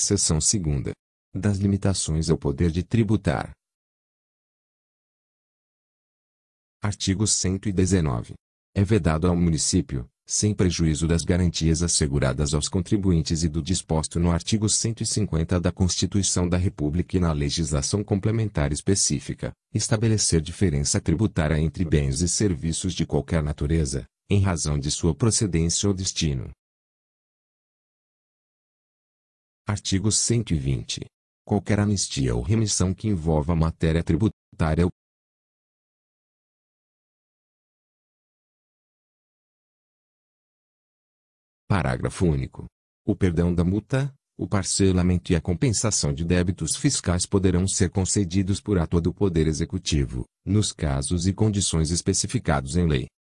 Seção segunda. Das limitações ao poder de tributar. Artigo 119. É vedado ao município, sem prejuízo das garantias asseguradas aos contribuintes e do disposto no artigo 150 da Constituição da República e na legislação complementar específica, estabelecer diferença tributária entre bens e serviços de qualquer natureza, em razão de sua procedência ou destino Artigo 120. Qualquer anistia ou remissão que envolva matéria tributária ou Parágrafo único. O perdão da multa, o parcelamento e a compensação de débitos fiscais poderão ser concedidos por ato do Poder Executivo, nos casos e condições especificados em lei.